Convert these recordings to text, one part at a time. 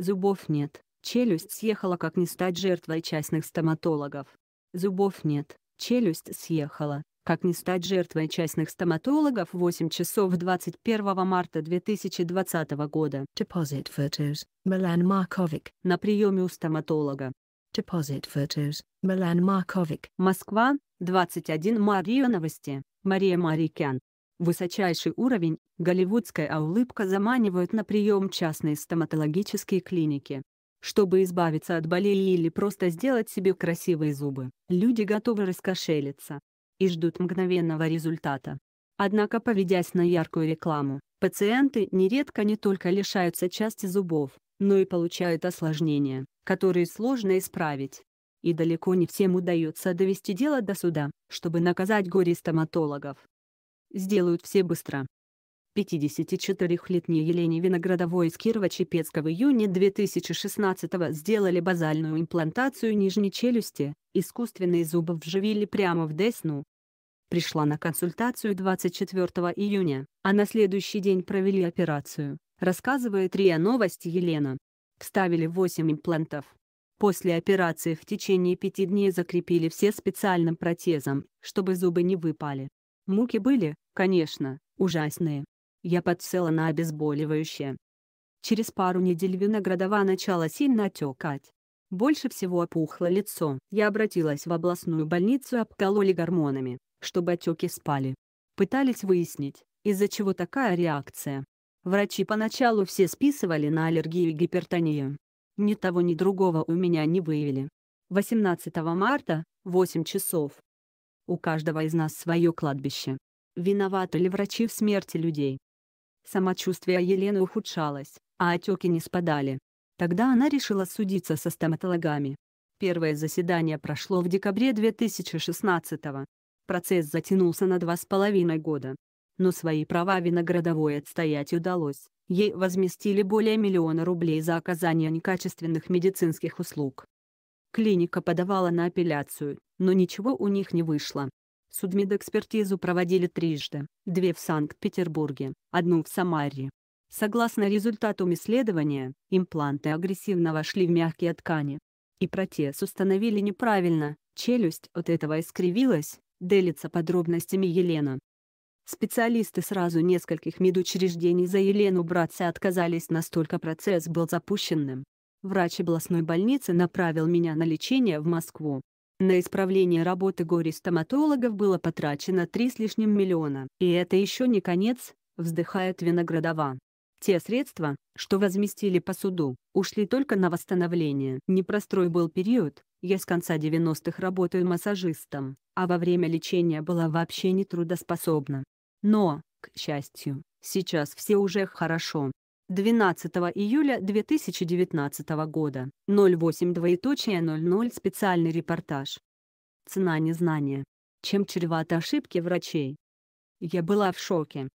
Зубов нет. Челюсть съехала, как не стать жертвой частных стоматологов. Зубов нет. Челюсть съехала, как не стать жертвой частных стоматологов 8 часов 21 марта 2020 года. Deposit photos. Milan Markovic. На приеме у стоматолога. Deposit photos. Milan Markovic. Москва, 21 Мария Новости. Мария Марикян. Высочайший уровень, голливудская улыбка заманивают на прием частные стоматологические клиники. Чтобы избавиться от болей или просто сделать себе красивые зубы, люди готовы раскошелиться и ждут мгновенного результата. Однако, поведясь на яркую рекламу, пациенты нередко не только лишаются части зубов, но и получают осложнения, которые сложно исправить. И далеко не всем удается довести дело до суда, чтобы наказать горе стоматологов. Сделают все быстро. 54-летней Елене Виноградовой из Кирова-Чепецка в июне 2016 сделали базальную имплантацию нижней челюсти, искусственные зубы вживили прямо в десну. Пришла на консультацию 24 июня, а на следующий день провели операцию, рассказывает РИА Новости Елена. Вставили 8 имплантов. После операции в течение пяти дней закрепили все специальным протезом, чтобы зубы не выпали. Муки были, конечно, ужасные. Я подсела на обезболивающее. Через пару недель виноградова начала сильно отекать. Больше всего опухло лицо. Я обратилась в областную больницу обкололи гормонами, чтобы отеки спали. Пытались выяснить, из-за чего такая реакция. Врачи поначалу все списывали на аллергию и гипертонию. Ни того, ни другого у меня не выявили. 18 марта, 8 часов, у каждого из нас свое кладбище. Виноваты ли врачи в смерти людей? Самочувствие Елены ухудшалось, а отеки не спадали. Тогда она решила судиться со стоматологами. Первое заседание прошло в декабре 2016 -го. Процесс затянулся на два с половиной года. Но свои права виноградовой отстоять удалось. Ей возместили более миллиона рублей за оказание некачественных медицинских услуг. Клиника подавала на апелляцию, но ничего у них не вышло. Судмедэкспертизу проводили трижды, две в Санкт-Петербурге, одну в Самаре. Согласно результатам исследования, импланты агрессивно вошли в мягкие ткани. И протез установили неправильно, челюсть от этого искривилась, делится подробностями Елена. Специалисты сразу нескольких медучреждений за Елену браться отказались настолько процесс был запущенным. Врач областной больницы направил меня на лечение в Москву. На исправление работы горе-стоматологов было потрачено три с лишним миллиона. И это еще не конец, вздыхает Виноградова. Те средства, что возместили по суду, ушли только на восстановление. Непростой был период, я с конца 90-х работаю массажистом, а во время лечения была вообще нетрудоспособна. Но, к счастью, сейчас все уже хорошо. 12 июля 2019 года, 08 специальный репортаж. Цена незнания. Чем чреваты ошибки врачей? Я была в шоке.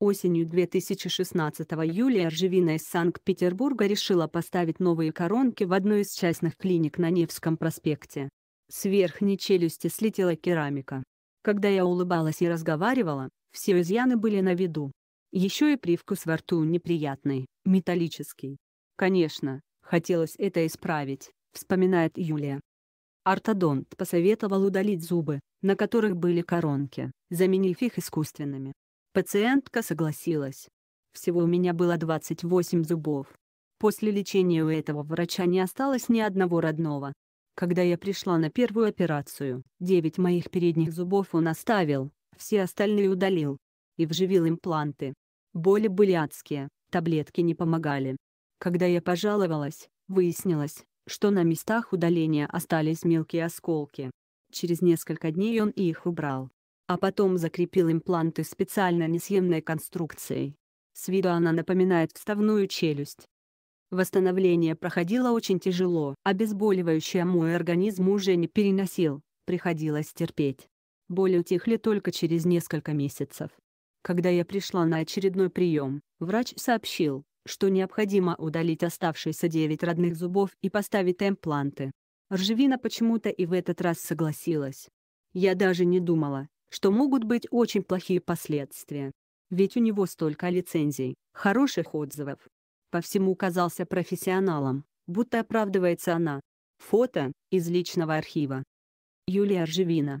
Осенью 2016 июля Ржевина из Санкт-Петербурга решила поставить новые коронки в одной из частных клиник на Невском проспекте. С верхней челюсти слетела керамика. Когда я улыбалась и разговаривала, все изъяны были на виду. Еще и привкус во рту неприятный, металлический. Конечно, хотелось это исправить, вспоминает Юлия. Ортодонт посоветовал удалить зубы, на которых были коронки, заменив их искусственными. Пациентка согласилась. Всего у меня было 28 зубов. После лечения у этого врача не осталось ни одного родного. Когда я пришла на первую операцию, 9 моих передних зубов он оставил, все остальные удалил и вживил импланты. Боли были адские, таблетки не помогали. Когда я пожаловалась, выяснилось, что на местах удаления остались мелкие осколки. Через несколько дней он их убрал. А потом закрепил импланты специально несъемной конструкцией. С виду она напоминает вставную челюсть. Восстановление проходило очень тяжело, обезболивающее мой организм уже не переносил, приходилось терпеть. Боли утихли только через несколько месяцев. Когда я пришла на очередной прием, врач сообщил, что необходимо удалить оставшиеся 9 родных зубов и поставить импланты. Ржевина почему-то и в этот раз согласилась. Я даже не думала, что могут быть очень плохие последствия. Ведь у него столько лицензий, хороших отзывов. По всему казался профессионалом, будто оправдывается она. Фото, из личного архива. Юлия Ржевина.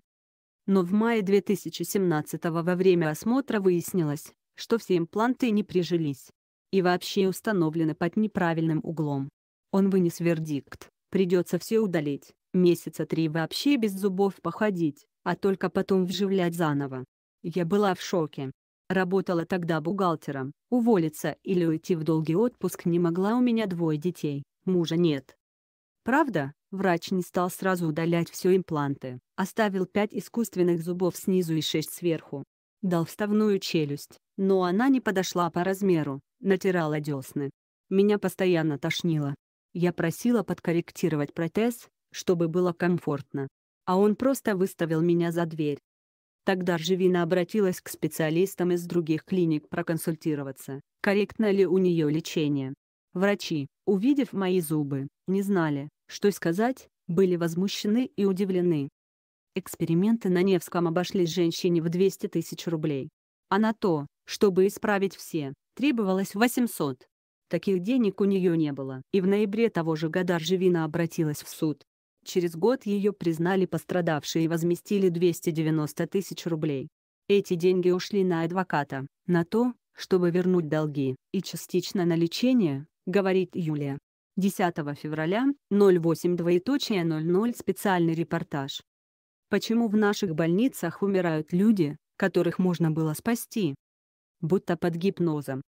Но в мае 2017 во время осмотра выяснилось, что все импланты не прижились. И вообще установлены под неправильным углом. Он вынес вердикт, придется все удалить, месяца три вообще без зубов походить, а только потом вживлять заново. Я была в шоке. Работала тогда бухгалтером, уволиться или уйти в долгий отпуск не могла у меня двое детей, мужа нет. Правда, Врач не стал сразу удалять все импланты. Оставил пять искусственных зубов снизу и шесть сверху. Дал вставную челюсть, но она не подошла по размеру, натирала десны. Меня постоянно тошнило. Я просила подкорректировать протез, чтобы было комфортно. А он просто выставил меня за дверь. Тогда Живина обратилась к специалистам из других клиник проконсультироваться, корректно ли у нее лечение. Врачи, увидев мои зубы, не знали, что сказать, были возмущены и удивлены. Эксперименты на Невском обошлись женщине в 200 тысяч рублей. А на то, чтобы исправить все, требовалось 800. Таких денег у нее не было. И в ноябре того же года Ржевина обратилась в суд. Через год ее признали пострадавшей и возместили 290 тысяч рублей. Эти деньги ушли на адвоката, на то, чтобы вернуть долги, и частично на лечение, говорит Юлия. 10 февраля, 08:00 специальный репортаж. Почему в наших больницах умирают люди, которых можно было спасти? Будто под гипнозом.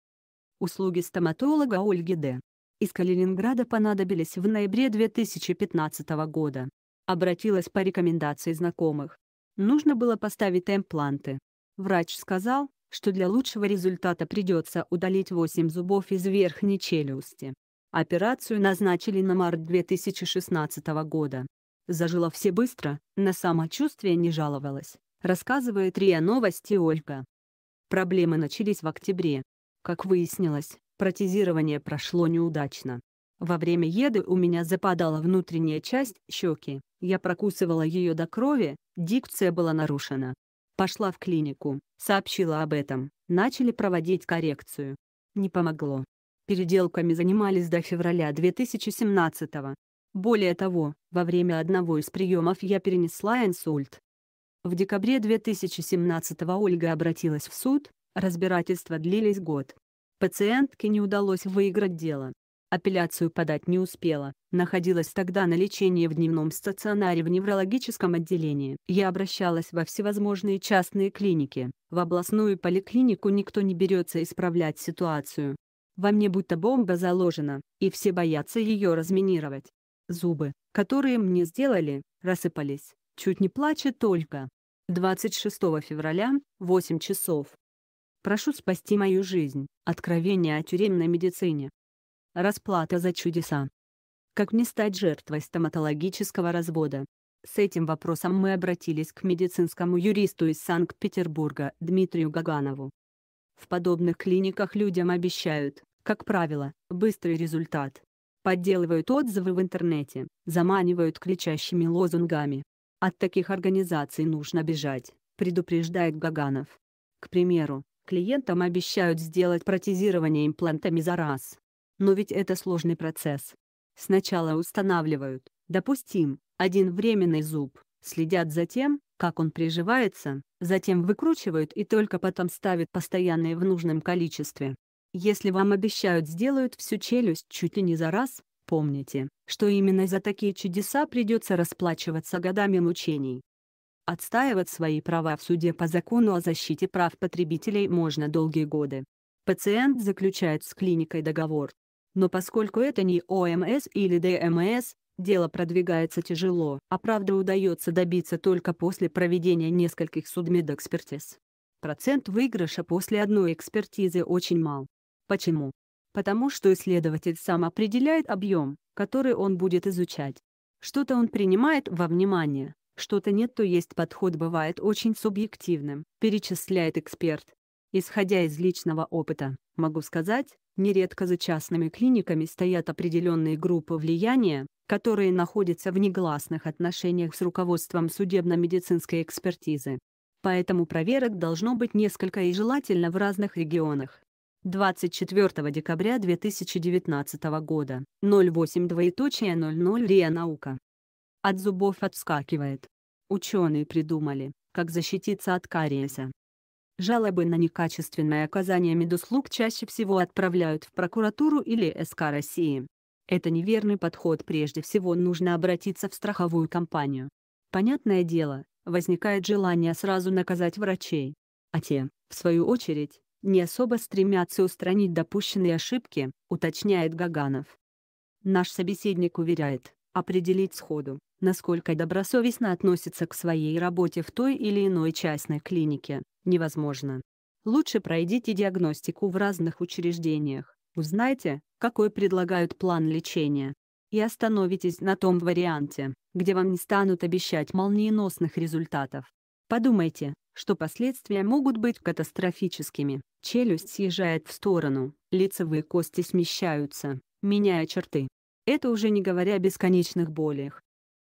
Услуги стоматолога Ольги Д. из Калининграда понадобились в ноябре 2015 года. Обратилась по рекомендации знакомых. Нужно было поставить импланты. Врач сказал, что для лучшего результата придется удалить 8 зубов из верхней челюсти. Операцию назначили на март 2016 года. Зажила все быстро, на самочувствие не жаловалась, рассказывает РИА Новости Ольга. Проблемы начались в октябре. Как выяснилось, протезирование прошло неудачно. Во время еды у меня западала внутренняя часть щеки, я прокусывала ее до крови, дикция была нарушена. Пошла в клинику, сообщила об этом, начали проводить коррекцию. Не помогло. Переделками занимались до февраля 2017 -го. Более того, во время одного из приемов я перенесла инсульт. В декабре 2017 Ольга обратилась в суд, разбирательства длились год. Пациентке не удалось выиграть дело. Апелляцию подать не успела, находилась тогда на лечении в дневном стационаре в неврологическом отделении. Я обращалась во всевозможные частные клиники, в областную поликлинику никто не берется исправлять ситуацию. Во мне будто бомба заложена, и все боятся ее разминировать. Зубы, которые мне сделали, рассыпались, чуть не плача только. 26 февраля, 8 часов. Прошу спасти мою жизнь. Откровение о тюремной медицине. Расплата за чудеса. Как не стать жертвой стоматологического развода? С этим вопросом мы обратились к медицинскому юристу из Санкт-Петербурга Дмитрию Гаганову. В подобных клиниках людям обещают, как правило, быстрый результат. Подделывают отзывы в интернете, заманивают кричащими лозунгами. От таких организаций нужно бежать, предупреждает Гаганов. К примеру, клиентам обещают сделать протезирование имплантами за раз. Но ведь это сложный процесс. Сначала устанавливают, допустим, один временный зуб, следят за тем, как он приживается, затем выкручивают и только потом ставят постоянные в нужном количестве. Если вам обещают сделают всю челюсть чуть ли не за раз, помните, что именно за такие чудеса придется расплачиваться годами мучений. Отстаивать свои права в суде по закону о защите прав потребителей можно долгие годы. Пациент заключает с клиникой договор. Но поскольку это не ОМС или ДМС, дело продвигается тяжело, а правда удается добиться только после проведения нескольких судмедэкспертиз. Процент выигрыша после одной экспертизы очень мал. Почему? Потому что исследователь сам определяет объем, который он будет изучать. Что-то он принимает во внимание, что-то нет, то есть подход бывает очень субъективным, перечисляет эксперт. Исходя из личного опыта, могу сказать, нередко за частными клиниками стоят определенные группы влияния, которые находятся в негласных отношениях с руководством судебно-медицинской экспертизы. Поэтому проверок должно быть несколько и желательно в разных регионах. 24 декабря 2019 года, 08 двоеточие РИА Наука. От зубов отскакивает. Ученые придумали, как защититься от кариеса. Жалобы на некачественное оказание медуслуг чаще всего отправляют в прокуратуру или СК России. Это неверный подход прежде всего нужно обратиться в страховую компанию. Понятное дело, возникает желание сразу наказать врачей. А те, в свою очередь, не особо стремятся устранить допущенные ошибки, уточняет Гаганов. Наш собеседник уверяет, определить сходу, насколько добросовестно относится к своей работе в той или иной частной клинике, невозможно. Лучше пройдите диагностику в разных учреждениях, узнайте, какой предлагают план лечения, и остановитесь на том варианте, где вам не станут обещать молниеносных результатов. Подумайте, что последствия могут быть катастрофическими. Челюсть съезжает в сторону, лицевые кости смещаются, меняя черты. Это уже не говоря о бесконечных болях,